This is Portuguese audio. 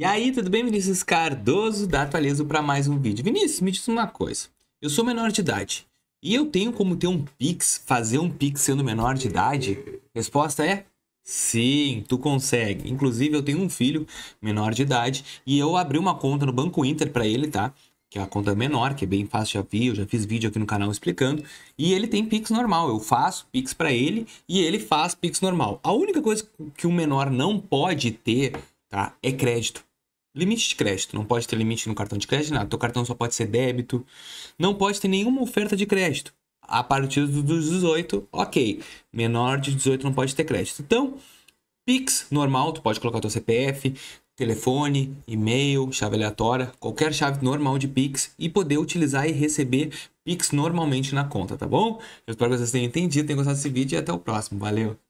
E aí, tudo bem, Vinícius Cardoso da Atualizo para mais um vídeo. Vinícius, me diz uma coisa. Eu sou menor de idade e eu tenho como ter um Pix, fazer um Pix sendo menor de idade? Resposta é sim, tu consegue. Inclusive, eu tenho um filho menor de idade e eu abri uma conta no Banco Inter para ele, tá? Que é uma conta menor, que é bem fácil, já vi, eu já fiz vídeo aqui no canal explicando. E ele tem Pix normal, eu faço Pix para ele e ele faz Pix normal. A única coisa que o menor não pode ter, tá? É crédito. Limite de crédito. Não pode ter limite no cartão de crédito, nada. Teu cartão só pode ser débito. Não pode ter nenhuma oferta de crédito. A partir dos 18, ok. Menor de 18 não pode ter crédito. Então, Pix normal, tu pode colocar teu CPF, telefone, e-mail, chave aleatória, qualquer chave normal de Pix e poder utilizar e receber Pix normalmente na conta, tá bom? Eu espero que vocês tenham entendido, tenham gostado desse vídeo e até o próximo. Valeu!